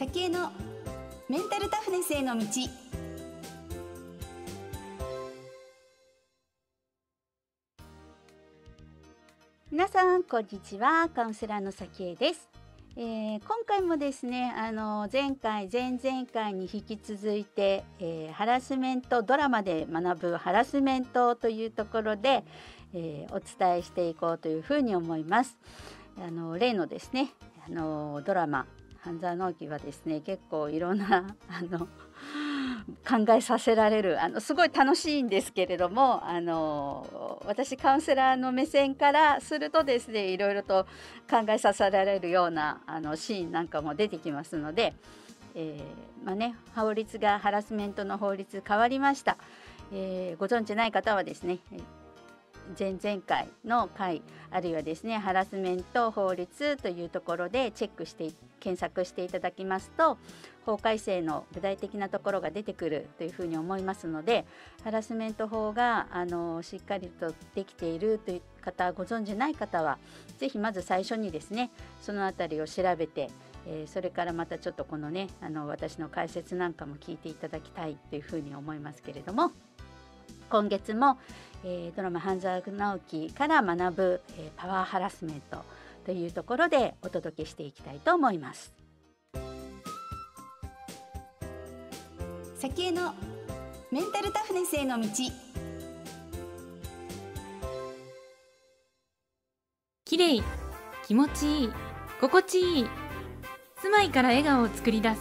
先へのメンタルタフネスへの道皆さんこんにちはカウンセラーの先江ですえー、今回もですねあの前回前々回に引き続いて、えー、ハラスメントドラマで学ぶハラスメントというところで、えー、お伝えしていこうというふうに思います。あの例のですねあのドラマ半沢直樹はですね結構いろんな あの考えさせられるあのすごい楽しいんですけれどもあの私カウンセラーの目線からするとですねいろいろと考えさせられるようなあのシーンなんかも出てきますので、えー、まあね、法律がハラスメントの法律変わりました、えー、ご存知ない方はですね前々回の回あるいはですねハラスメント法律というところでチェックしていっ検索していただきますと法改正の具体的なところが出てくるというふうに思いますのでハラスメント法があのしっかりとできているという方ご存じない方は是非まず最初にですねその辺りを調べてえー、それからまたちょっとこのねあの私の解説なんかも聞いていただきたいというふうに思いますけれども今月も、えー、ドラマ「半沢直樹」から学ぶ、えー、パワーハラスメントというところでお届けしていきたいと思います先へのメンタルタフネスへの道きれい気持ちいい心地いい住まいから笑顔を作り出す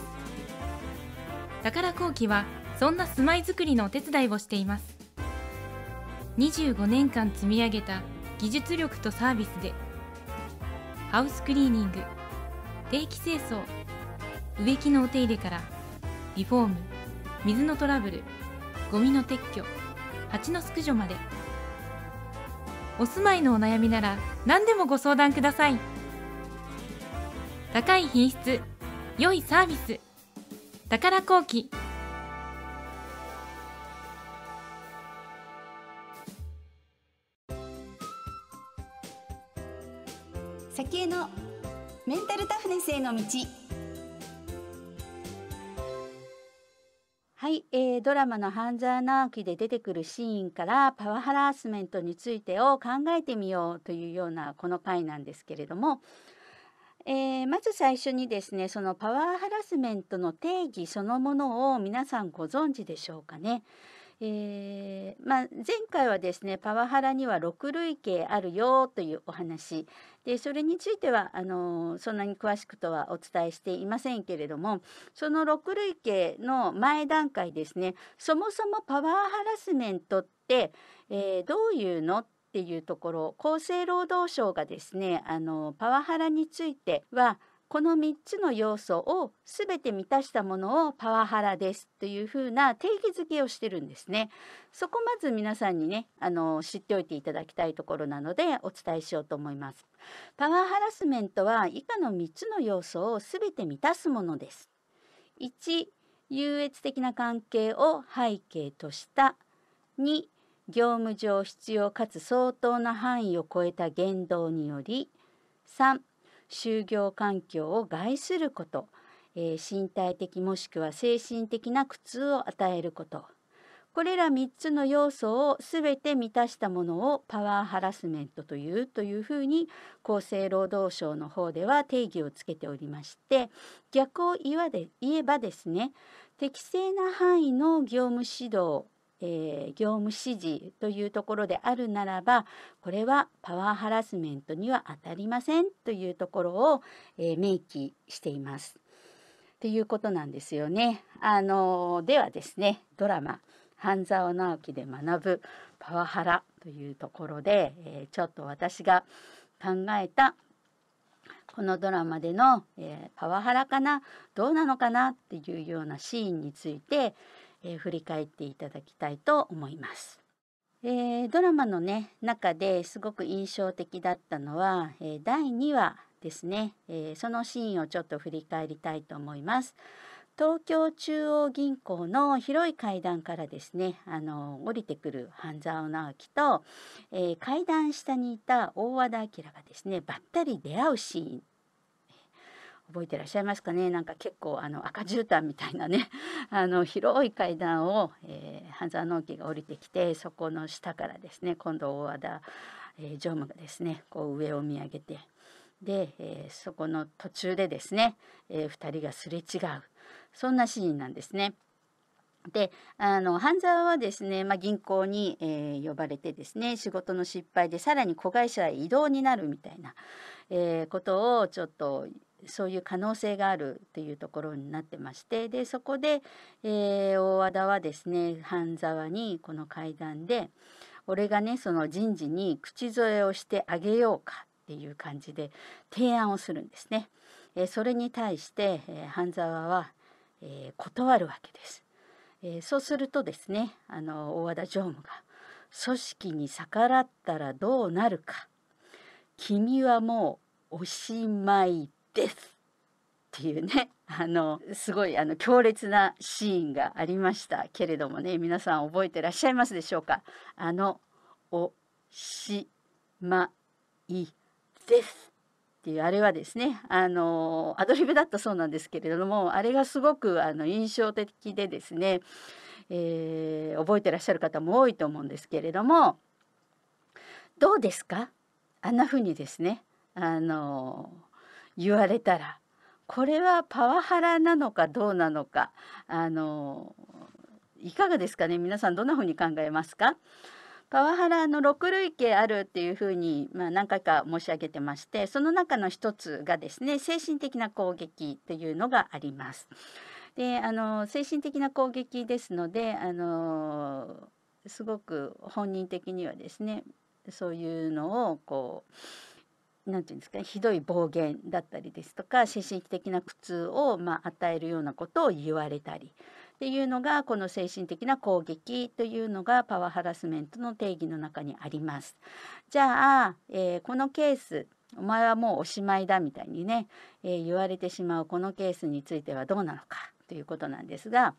宝工機はそんな住まいづくりのお手伝いをしています25年間積み上げた技術力とサービスでハウスクリーニング定期清掃植木のお手入れからリフォーム水のトラブルゴミの撤去蜂の駆除までお住まいのお悩みなら何でもご相談ください高い品質良いサービス宝工機先へのメンタルタフネスへの道はい、えー、ドラマの「半沢直樹」で出てくるシーンからパワーハラスメントについてを考えてみようというようなこの回なんですけれども、えー、まず最初にですねそのパワーハラスメントの定義そのものを皆さんご存知でしょうかね。えーまあ、前回はですねパワハラには6類型あるよというお話でそれについてはあのそんなに詳しくとはお伝えしていませんけれどもその6類型の前段階ですねそもそもパワーハラスメントって、えー、どういうのっていうところ厚生労働省がですねあのパワハラについてはこの3つの要素を全て満たしたものをパワハラですというふうな定義づけをしてるんですね。そこまず皆さんにねあの知っておいていただきたいところなのでお伝えしようと思います。パワーハラスメントは以下の3つの要素を全て満たすものです。1優越的な関係を背景とした2業務上必要かつ相当な範囲を超えた言動により3就業環境を害すること、えー、身体的もしくは精神的な苦痛を与えることこれら3つの要素を全て満たしたものをパワーハラスメントというというふうに厚生労働省の方では定義をつけておりまして逆を言えばですね適正な範囲の業務指導えー、業務指示というところであるならばこれはパワーハラスメントには当たりませんというところを、えー、明記しています。っていうことなんですよね。あのー、ではですねドラマ「半沢直樹で学ぶパワハラ」というところで、えちょっと私が考えたこのドラマでの、えパワハラかなどうなのかなっていうようなシーンについてえー、振り返っていただきたいと思います。えー、ドラマのね中ですごく印象的だったのは、えー、第2話ですね、えそのシーンをちょっと振り返りたいと思います。東京中央銀行の広い階段からですねあの降りてくる半沢直樹と、えー、階段下にいた大和田明がですねばったり出会うシーン覚えてらっしゃいますかねなんか結構あの赤絨毯みたいなね あの広い階段を、えー、半沢直樹が降りてきてそこの下からですね今度大和田、えー、常務がですねこう上を見上げてで、えー、そこの途中でですね、えー、2人がすれ違うそんなシーンなんですね。であの半沢はですね、まあ、銀行に、えー、呼ばれてですね仕事の失敗でさらに子会社へ異動になるみたいな、えー、ことをちょっとそういう可能性があるというところになってましてでそこで、えー、大和田はですね半沢にこの会談で俺がねその人事に口添えをしてあげようかっていう感じで提案をするんですね。えー、それに対して、えー、半沢は、えー、断るわけです。えそうするとですねあの大和田常務が組織に逆らったらどうなるか君はもうおしまいですっていうね あのすごいあの強烈なシーンがありましたけれどもね皆さん覚えてらっしゃいますでしょうかあのおしまいですっていうあれはですねあのアドリブだったそうなんですけれどもあれがすごくあの印象的でですね、えー、覚えてらっしゃる方も多いと思うんですけれどもどうですかあんな風にですねあの言われたらこれはパワハラなのかどうなのかあのいかがですかね皆さんどんなふうに考えますかパワハラの6類型あるっていうふうに、まあ、何回か申し上げてましてその中の一つがですね精神的な攻撃というのがあります。であの精神的な攻撃ですのであのすごく本人的にはですねそういうのをこうなんていうんですか、ね、ひどい暴言だったりですとか精神的な苦痛を、まあ、与えるようなことを言われたりっていうのがこの精神的な攻撃というのがパワーハラスメントの定義の中にあります。じゃあ、えー、このケースお前はもうおしまいだみたいにね、えー、言われてしまうこのケースについてはどうなのかということなんですが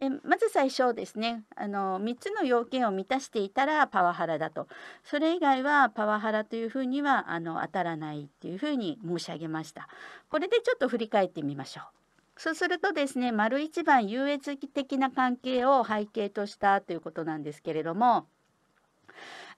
えまず最初ですねあの3つの要件を満たしていたらパワハラだとそれ以外はパワハラというふうにはあの当たらないっていうふうに申し上げましたこれでちょっと振り返ってみましょうそうするとですね丸1番優越的な関係を背景としたということなんですけれども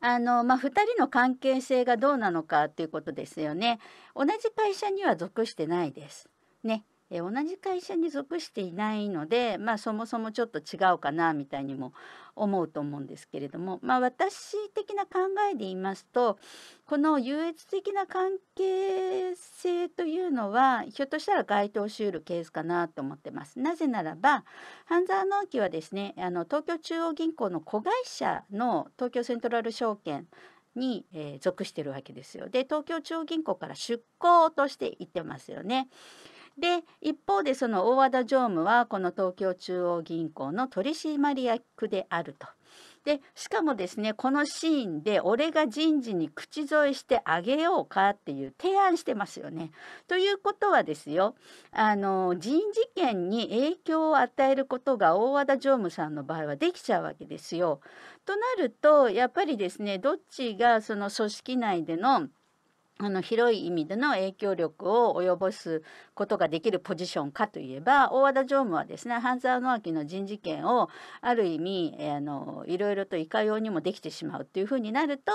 あの、まあ、2人の関係性がどうなのかということですよね同じ会社には属してないですね、え同じ会社に属していないので、まあ、そもそもちょっと違うかなみたいにも思うと思うんですけれども、まあ、私的な考えで言いますとこの優越的な関係性というのはひょっとしたら該当しうるケースかなと思ってます。なぜならば半沢直樹はですねあの東京中央銀行の子会社の東京セントラル証券に、えー、属してるわけですよ。で東京中央銀行から出向として行ってますよね。で一方でその大和田常務はこの東京中央銀行の取締役であると。でしかもですねこのシーンで俺が人事に口添えしてあげようかっていう提案してますよね。ということはですよあの人事権に影響を与えることが大和田常務さんの場合はできちゃうわけですよ。となるとやっぱりですねどっちがその組織内でのあの広い意味での影響力を及ぼすことができるポジションかといえば大和田常務はですね半沢直樹の人事権をある意味あのいろいろといかようにもできてしまうというふうになると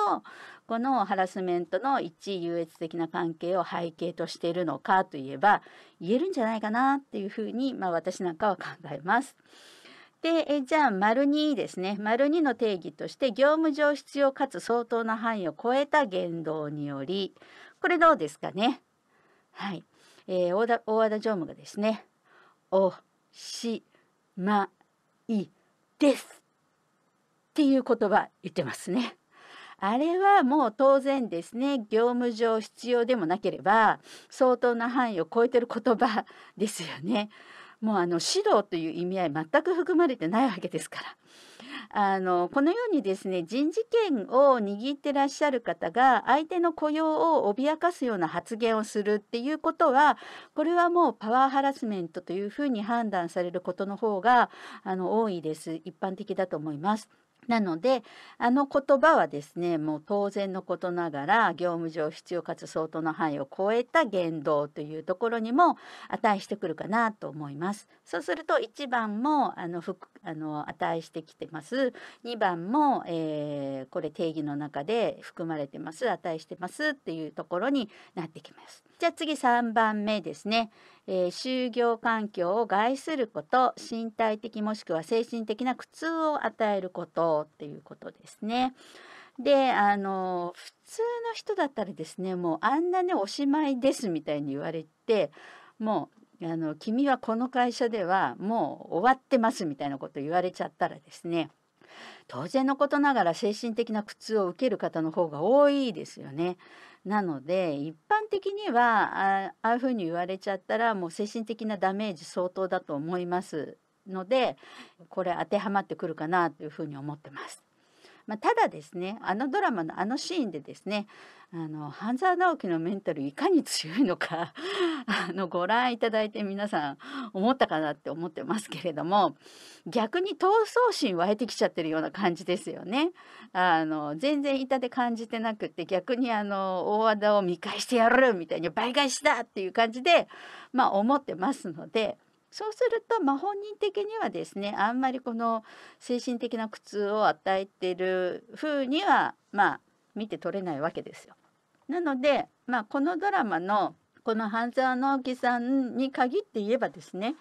このハラスメントの一優越的な関係を背景としているのかといえば言えるんじゃないかなっていうふうに、まあ、私なんかは考えます。でえじゃあ丸2ですね丸二の定義として業務上必要かつ相当な範囲を超えた言動によりこれどうですかねはい、えー、大大和田常務がですね「おしまいです」っていう言葉言ってますね。あれはもう当然ですね業務上必要でもなければ相当な範囲を超えてる言葉ですよね。もうあの指導という意味合い全く含まれてないわけですから。あのこのようにですね人事権を握ってらっしゃる方が相手の雇用を脅かすような発言をするっていうことはこれはもうパワーハラスメントというふうに判断されることの方があの多いです一般的だと思います。なのであの言葉はですねもう当然のことながら業務上必要かつ相当の範囲を超えた言動というところにも値してくるかなと思います。そうすると1番もあのあの値してきてます2番も、えー、これ定義の中で含まれてます値してますっていうところになってきます。じゃあ次3番目ですね。えー、就業環境を害すること身体的もしくは精神的な苦痛を与えることっていうことですね。であの普通の人だったらですねもうあんなねおしまいですみたいに言われてもうあの君はこの会社ではもう終わってますみたいなこと言われちゃったらですね当然のことながら精神的な苦痛を受ける方の方が多いですよね。なので一般的にはああいうふうに言われちゃったらもう精神的なダメージ相当だと思いますのでこれ当てはまってくるかなというふうに思ってます。まあ、ただですねあのドラマのあのシーンでですねあの半沢直樹のメンタルいかに強いのか あのご覧いただいて皆さん思ったかなって思ってますけれども逆に闘争心湧いてきちゃってるような感じですよね。あの全然痛手感じてなくって逆にあの大和田を見返してやるみたいに倍返しだっていう感じで、まあ、思ってますので。そうすると、まあ、本人的にはですねあんまりこの精神的な苦痛を与えてる風にはまあ見て取れないわけですよ。なので、まあ、このドラマのこの半沢直樹さんに限って言えばですね、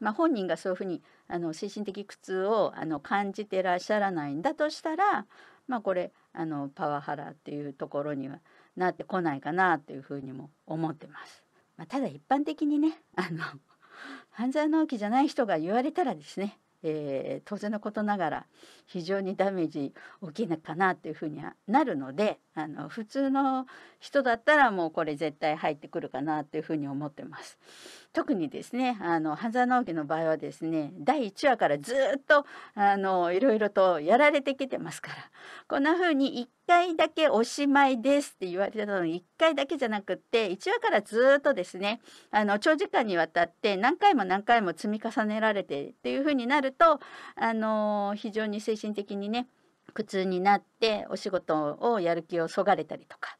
まあ、本人がそういうふうにあの精神的苦痛をあの感じてらっしゃらないんだとしたら、まあ、これあのパワハラっていうところにはなってこないかなというふうにも思ってます。まあ、ただ一般的にねあの半沢直樹じゃない人が言われたらですね、えー、当然のことながら非常にダメージ大きいのかなというふうにはなるのであの普通の人だったらもうこれ絶対入ってくるかなというふうに思ってます。特にですねあの半沢直樹の場合はですね第1話からずっとあのいろいろとやられてきてますからこんな風に1回だけおしまいですって言われたのに1回だけじゃなくって1話からずっとですねあの長時間にわたって何回も何回も積み重ねられてっていう風になるとあの非常に精神的にね苦痛になってお仕事をやる気をそがれたりとか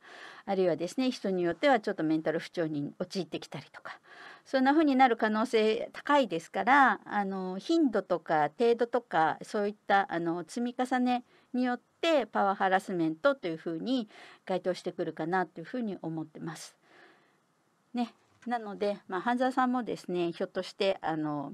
あるいはですね人によってはちょっとメンタル不調に陥ってきたりとかそんな風になる可能性高いですからあの頻度とか程度とかそういったあの積み重ねによってパワーハラスメントという風に該当してくるかなという風に思ってます。ね、なので、まあ、半沢さんもですねひょっとしてあの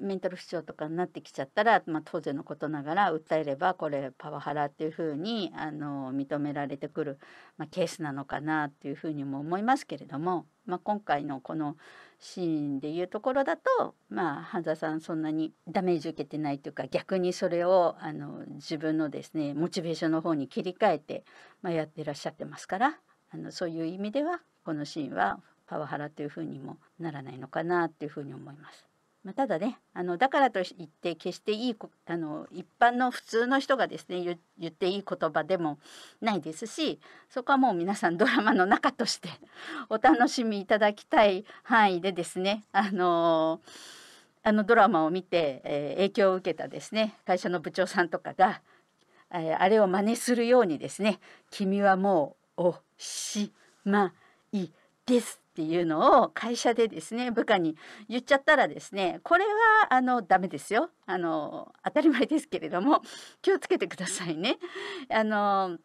メンタル不調とかになってきちゃったら、まあ、当然のことながら訴えればこれパワハラっていうふうにあの認められてくる、まあ、ケースなのかなっていうふうにも思いますけれども、まあ、今回のこのシーンでいうところだと、まあ、半沢さんそんなにダメージ受けてないというか逆にそれをあの自分のですねモチベーションの方に切り替えて、まあ、やってらっしゃってますからあのそういう意味ではこのシーンはパワハラというふうにもならないのかなっていうふうに思います。まあ、ただねあのだからといって決していいあの一般の普通の人がですね言言っていい言葉でもないですしそこはもう皆さんドラマの中として お楽しみいただきたい範囲でですねあのあのドラマを見て、えー、影響を受けたですね会社の部長さんとかが、えー、あれを真似するようにですね「君はもうおしまいです」っていうのを会社でですね部下に言っちゃったらですねこれはあのダメですよあの当たり前ですけれども 気をつけてくださいね。あの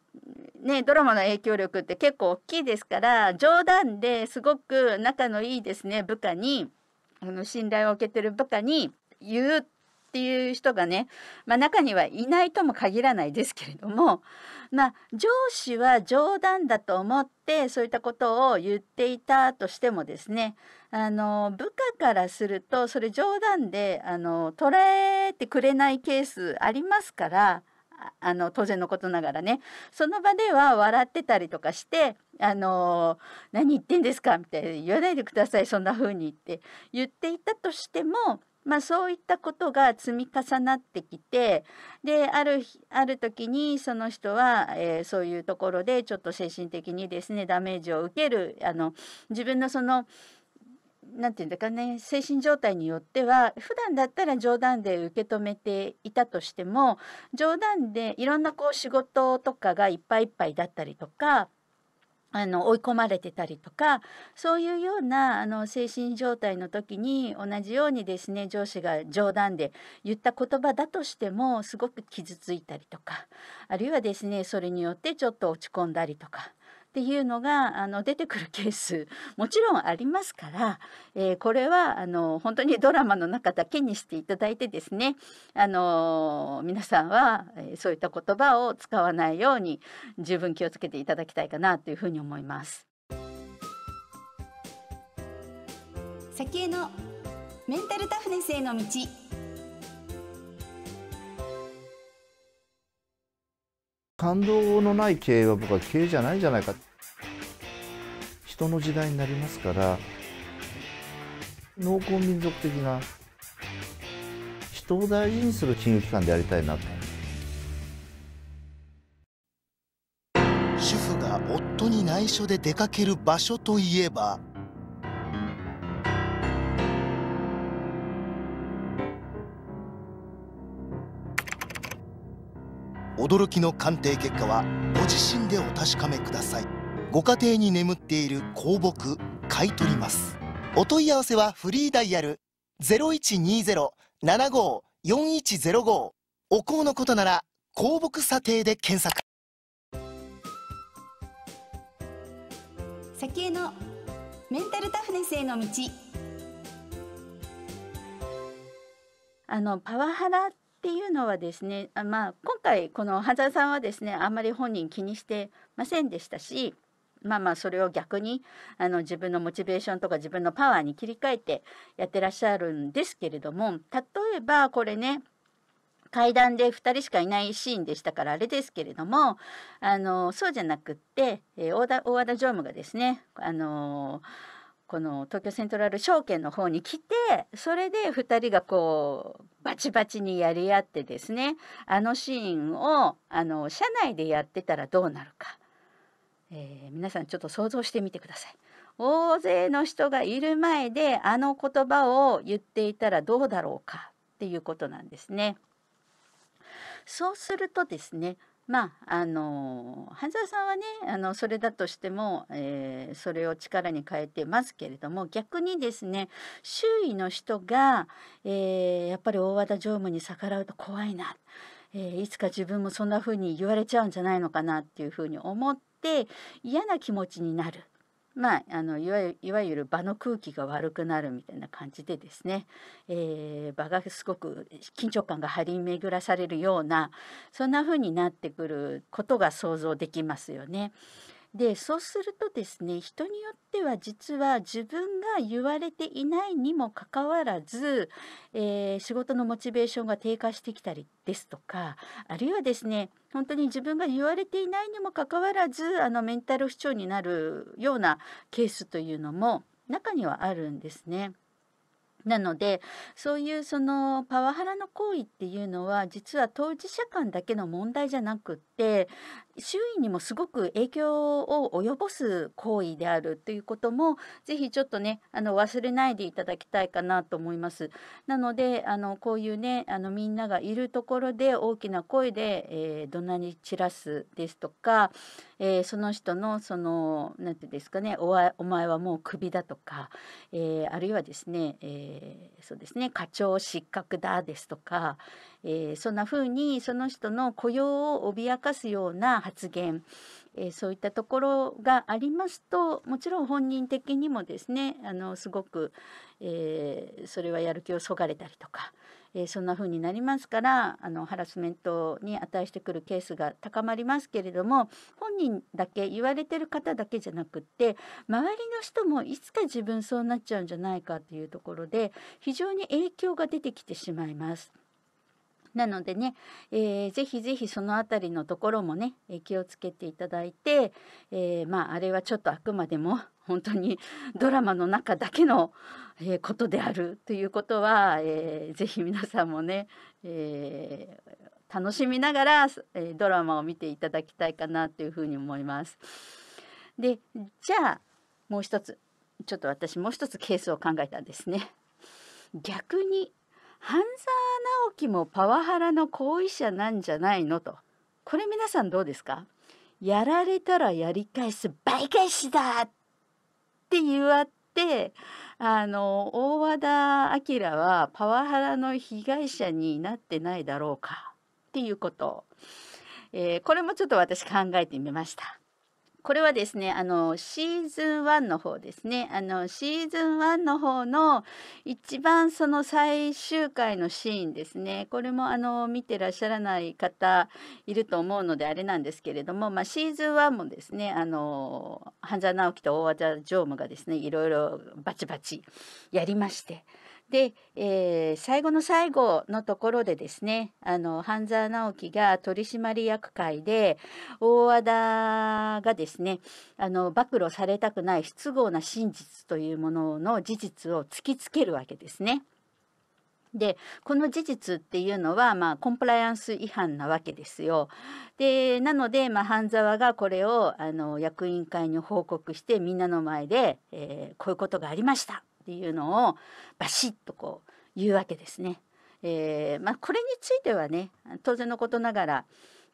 ねドラマの影響力って結構大きいですから冗談ですごく仲のいいですね部下にあの信頼を受けてる部下に言うっていう人がね、まあ、中にはいないとも限らないですけれども、まあ、上司は冗談だと思ってそういったことを言っていたとしてもですねあの部下からするとそれ冗談であの捉えてくれないケースありますからあの当然のことながらねその場では笑ってたりとかして「あの何言ってんですか?」みたいな「言わないでくださいそんな風に」って言っていたとしてもまあ、そういったことが積み重なってきてであるある時にその人は、えー、そういうところでちょっと精神的にですねダメージを受けるあの自分のその何て言うんだかね精神状態によっては普段だったら冗談で受け止めていたとしても冗談でいろんなこう仕事とかがいっぱいいっぱいだったりとかあの追い込まれてたりとかそういうようなあの精神状態の時に同じようにですね上司が冗談で言った言葉だとしてもすごく傷ついたりとかあるいはですねそれによってちょっと落ち込んだりとかっていうのがあの出てくるケース もちろんありますから、えー、これはあの本当にドラマの中だけにしていただいてですねあの皆さんは、えそういった言葉を使わないように十分気をつけていただきたいかなというふうに思います。先へのメンタルタフネスへの道感動のない経営は僕は経営じゃないじゃないか人の時代になりますから農耕民族的な人を大事にする金融機関でありたいなと主婦が夫に内緒で出かける場所といえば驚きの鑑定結果はご自身でお確かめくださいご家庭に眠っている香木買い取りますお問い合わせはフリーダイヤル0120-75-4105お香のことなら香木査定で検索先へのメンタルタフネスへの道あのパワハラっっていうのはですねあ、まあ、今回この半沢さんはですねあんまり本人気にしてませんでしたしまあまあそれを逆にあの自分のモチベーションとか自分のパワーに切り替えてやってらっしゃるんですけれども例えばこれね階段で2人しかいないシーンでしたからあれですけれどもあのそうじゃなくって、えー、大和田常務がですねあのーこの東京セントラル証券の方に来てそれで2人がこうバチバチにやり合ってですねあのシーンをあの社内でやってたらどうなるか、えー、皆さんちょっと想像してみてください。大勢の人がいる前であの言葉を言っていたらどうだろうかっていうことなんですね。そうするとですねまああの半沢さんはねあのそれだとしても、えー、それを力に変えてますけれども逆にですね周囲の人が、えー、やっぱり大和田常務に逆らうと怖いな、えー、いつか自分もそんな風に言われちゃうんじゃないのかなっていう風に思って嫌な気持ちになるまあ、あのいわゆる場の空気が悪くなるみたいな感じでですね、えー、場がすごく緊張感が張り巡らされるようなそんな風になってくることが想像できますよね。でそうするとですね人によっては実は自分が言われていないにもかかわらず、えー、仕事のモチベーションが低下してきたりですとかあるいはですね本当に自分が言われていないにもかかわらずあのメンタル不調になるようなケースというのも中にはあるんですね。なのでそういうそのパワハラの行為っていうのは実は当事者間だけの問題じゃなくっして周囲にもすごく影響を及ぼす行為であるということもぜひちょっとねあの忘れないでいただきたいかなと思います。なのであのこういうねあのみんながいるところで大きな声で、えー、怒鳴り散らすですとか、えー、その人のその何て言うんですかねおお前はもうクビだとか、えー、あるいはですね、えそうですね課長失格だですとか、えー、そんなふうにその人の雇用を脅かすような発言、えー、そういったところがありますともちろん本人的にもですねあのすごく、えー、それはやる気をそがれたりとか、えー、そんな風になりますからあのハラスメントに値してくるケースが高まりますけれども本人だけ言われてる方だけじゃなくって周りの人もいつか自分そうなっちゃうんじゃないかというところで非常に影響が出てきてしまいます。なのでね、えー、ぜひぜひその辺りのところもね、え気をつけていただいて、えー、まああれはちょっとあくまでも 本当にドラマの中だけの、えー、ことであるということは、えー、ぜひ皆さんもね、えー、楽しみながら、えドラマを見ていただきたいかなというふうに思います。でじゃあもう一つちょっと私もう一つケースを考えたんですね。逆に半沢直樹もパワハラの行為者なんじゃないのとこれ皆さんどうですかやられたらやり返す倍返しだって言わってあの大和田明はパワハラの被害者になってないだろうかっていうこと、えー、これもちょっと私考えてみました。これはですねあのシーズン1の方ですねあのシーズン1の方の一番その最終回のシーンですねこれもあの見てらっしゃらない方いると思うのであれなんですけれども、まあ、シーズン1もですねあの半沢直樹と大和田常務がですねいろいろバチバチやりまして。で、えー、最後の最後のところでですねあの半沢直樹が取締役会で大和田がですねあの暴露されたくない不都合な真実というものの事実を突きつけるわけですね。でこの事実っていうのは、まあ、コンプライアンス違反なわけですよ。でなので、まあ、半沢がこれをあの役員会に報告してみんなの前で、えー、こういうことがありましたっていうのをバシッとこう言うわけですね。えーまあ、これについてはね当然のことながら、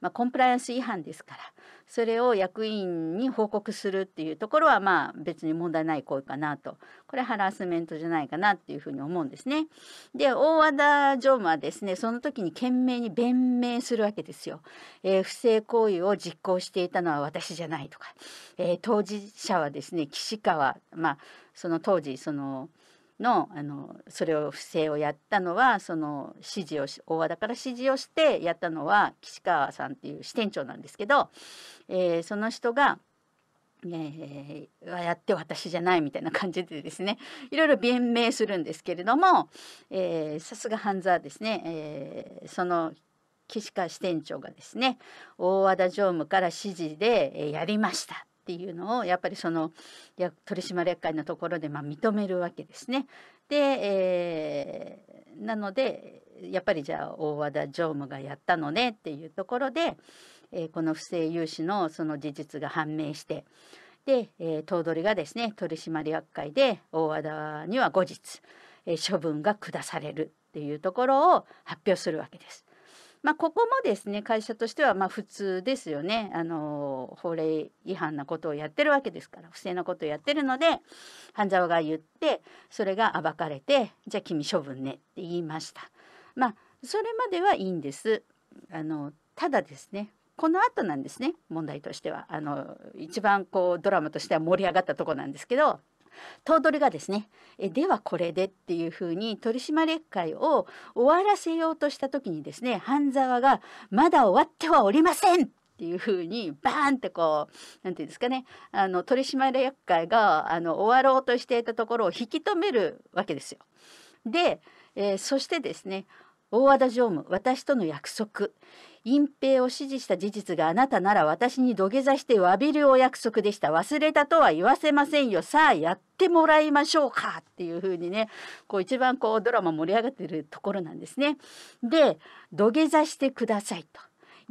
まあ、コンプライアンス違反ですからそれを役員に報告するっていうところはまあ別に問題ない行為かなとこれハラスメントじゃないかなっていうふうに思うんですね。で大和田常務はですねその時に懸命に弁明するわけですよ。えー、不正行為を実行していたのは私じゃないとか、えー、当事者はですね岸川まあその当時その。のあのそれを不正をやったのはその指示をし大和田から指示をしてやったのは岸川さんっていう支店長なんですけど、えー、その人が。えー、やって私じゃないみたいな感じでですねいろいろ弁明するんですけれどもさすが半沢ですね、えー、その岸川支店長がですね大和田常務から指示で、えやりましたっていうのをやっぱりその取締役会のところでま認めるわけですね。で、えー、なのでやっぱりじゃあ大和田常務がやったのねっていうところで、えー、この不正融資のその事実が判明してで、えー、頭取がですね取締役会で大和田には後日、えー、処分が下されるっていうところを発表するわけです。まあ、ここもですね会社としてはま普通ですよねあの法令違反なことをやってるわけですから不正なことをやってるので半沢が言ってそれが暴かれてじゃあ君処分ねって言いました。まあ、それまではいいんですあのただですねこの後なんですね問題としてはあの一番こうドラマとしては盛り上がったとこなんですけど頭取がですねえではこれでっていうふうに取締役会を終わらせようとした時にですね半沢がまだ終わってはおりませんっていうふうにバーンってこう何て言うんですかねあの取締役会があの終わろうとしていたところを引き止めるわけですよ。で、えー、そしてですね大和田常務私との約束隠蔽を指示した事実があなたなら私に土下座して詫びるお約束でした。忘れたとは言わせませんよ。さあやってもらいましょうか。っていう風にね、こう一番こうドラマ盛り上がってるところなんですね。で、土下座してくださいと。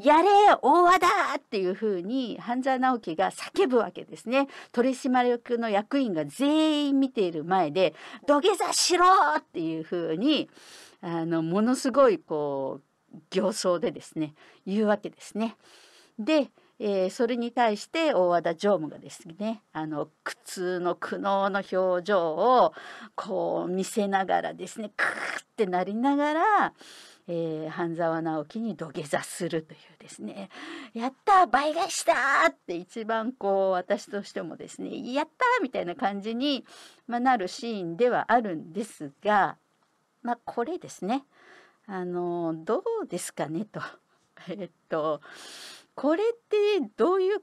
やれ大和だっていうふうに半沢直樹が叫ぶわけですね取締役の役員が全員見ている前で土下座しろっていうふうにあのものすごいこう形相でですね言うわけですね。で、えー、それに対して大和田常務がですねあの苦痛の苦悩の表情をこう見せながらですねクッってなりながら、えー、半沢直樹に土下座するというですね「やった倍返しだ!」って一番こう私としてもですね「やった!」みたいな感じに、まあ、なるシーンではあるんですが、まあ、これですねあのどうですかねと えっとこれってどういう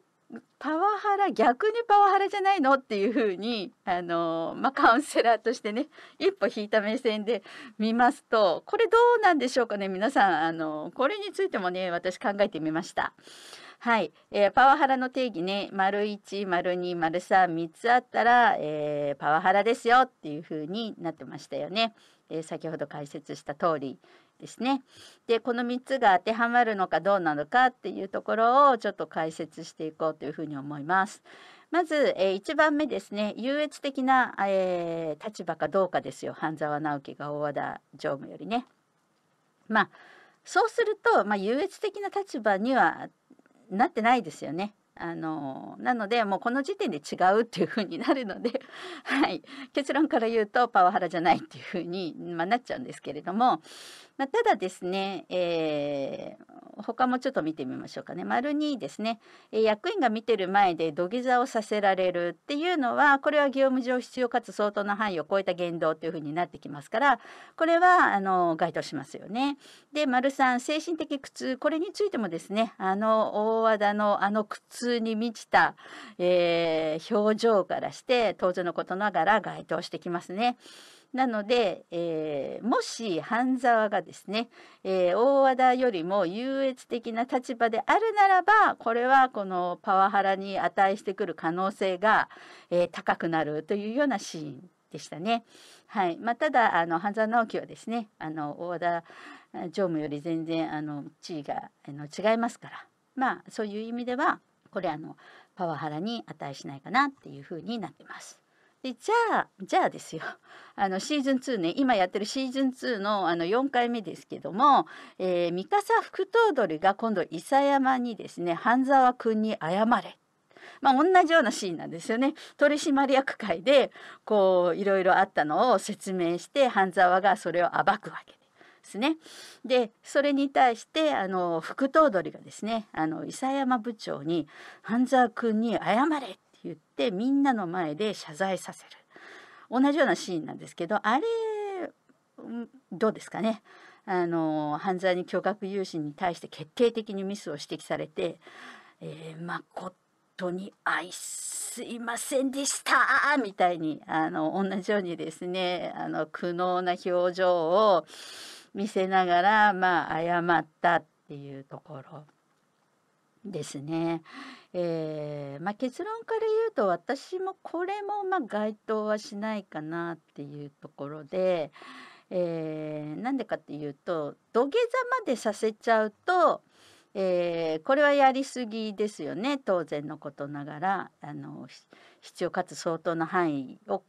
パワハラ逆にパワハラじゃないのっていうふうにあの、まあ、カウンセラーとしてね一歩引いた目線で見ますとこれどうなんでしょうかね皆さんあのこれについてもね私考えてみました。はい、えー、パワハラの定義ね丸1丸2丸33つあったら、えー、パワハラですよっていうふうになってましたよね。え先ほど解説した通り、ですね。でこの3つが当てはまるのかどうなのかっていうところをちょっと解説していこうというふうに思います。まず、えー、1番目ですね優越的な、えー、立場かどうかですよ半沢直樹が大和田常務よりね。まあそうすると、まあ、優越的な立場にはなってないですよね。あのなのでもうこの時点で違うっていう風になるので、はい、結論から言うとパワハラじゃないっていう風に、まあ、なっちゃうんですけれども、まあ、ただですね、えー、他もちょっと見てみましょうかね丸2ですね、えー、役員が見てる前で土下座をさせられるっていうのはこれは業務上必要かつ相当な範囲を超えた言動という風になってきますからこれはあの該当しますよね。で丸3精神的苦痛これについてもですねあの大和田のあの苦痛通に満ちた、えー、表情からして当然のことながら該当してきますね。なので、えー、もし半沢がですね、えー、大和田よりも優越的な立場であるならばこれはこのパワハラに値してくる可能性が、えー、高くなるというようなシーンでしたね。はいまあ、ただあの半沢直樹はですねあの大和田常務より全然あの地位があの違いますから、まあ、そういう意味ではこれあのパワハラに値しないかなっていうふうになってます。でじゃあじゃあですよ あのシーズン2ね今やってるシーズン2のあの4回目ですけども、えー、三笠副頭取が今度伊佐山にですね半沢君に謝れまあ、同じようなシーンなんですよね取締役会でこういろいろあったのを説明して半沢がそれを暴くわけです。ですね。でそれに対してあの副頭取がですねあの伊佐山部長に半沢君に謝れって言ってみんなの前で謝罪させる同じようなシーンなんですけどあれどうですかねあの犯罪に巨額融資に対して決定的にミスを指摘されて、えー、誠に愛すいませんでしたみたいにあの同じようにですねあの苦悩な表情を見せながらまあ謝ったっていうところですね。えーまあ、結論から言うと私もこれもまあ該当はしないかなっていうところで、えー、なんでかっていうと土下座までさせちゃうと、えー、これはやりすぎですよね当然のことながらあの必要かつ相当な範囲を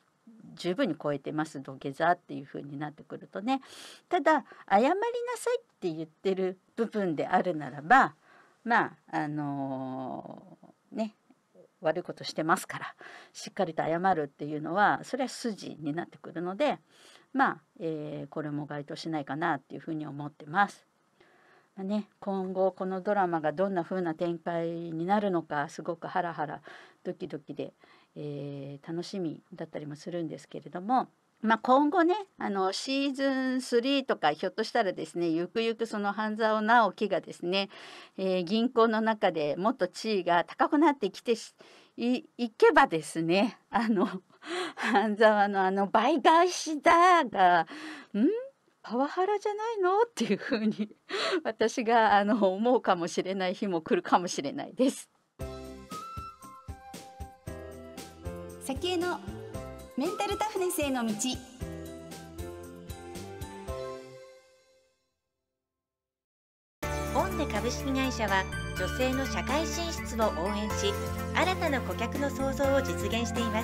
十分に超えてます土下座っていう風になってくるとねただ謝りなさいって言ってる部分であるならばまああのー、ね悪いことしてますからしっかりと謝るっていうのはそれは筋になってくるのでまあ、えー、これも該当しないかなっていう風に思ってます。ね、今後このドラマがどんな風な展開になるのかすごくハラハラドキドキで、えー、楽しみだったりもするんですけれども。まあ、今後ねあのシーズン3とかひょっとしたらですねゆくゆくその半沢直樹がですね、えー、銀行の中でもっと地位が高くなってきていけばですねあの 半沢のあの倍返しだがんパワハラじゃないのっていうふうに私があの思うかもしれない日も来るかもしれないです。先へのメンタルタフネスへの道オンネ株式会社は女性の社会進出を応援し新たな顧客の創造を実現していま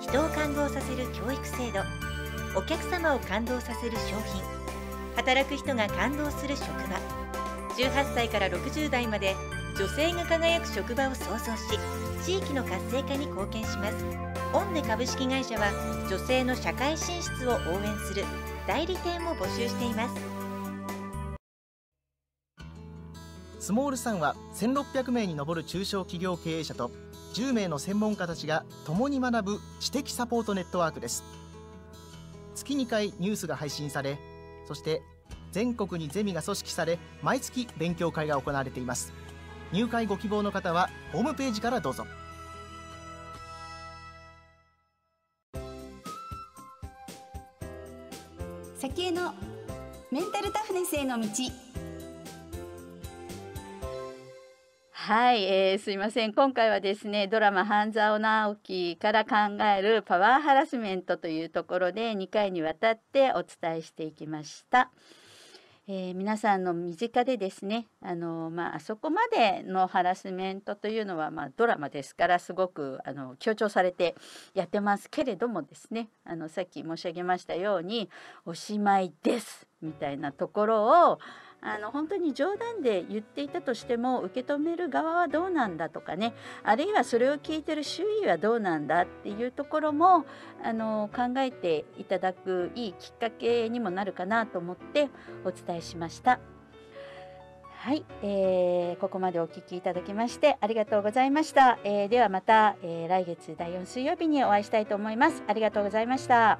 す人を感動させる教育制度お客様を感動させる商品働く人が感動する職場18歳から60代まで女性が輝く職場を創造し地域の活性化に貢献しますオンネ株式会社は女性の社会進出を応援する代理店を募集していますスモールさんは1600名に上る中小企業経営者と10名の専門家たちが共に学ぶ知的サポートネットワークです月2回ニュースが配信されそして全国にゼミが組織され毎月勉強会が行われています入会ご希望の方はホームページからどうぞ先のメンタルタフネスへの道はい、えー、すいません今回はですねドラマ「半沢直樹」から考えるパワーハラスメントというところで2回にわたってお伝えしていきました。えー、皆さんの身近でですねあの、まあ、そこまでのハラスメントというのは、まあ、ドラマですからすごくあの強調されてやってますけれどもですねあのさっき申し上げましたようにおしまいですみたいなところをあの本当に冗談で言っていたとしても受け止める側はどうなんだとかねあるいはそれを聞いてる周囲はどうなんだっていうところもあの考えていただくいいきっかけにもなるかなと思ってお伝えしました。はい、えー、ここまでお聞きいただきましてありがとうございました。えー、ではまた、えー、来月第4水曜日にお会いしたいと思います。ありがとうございました。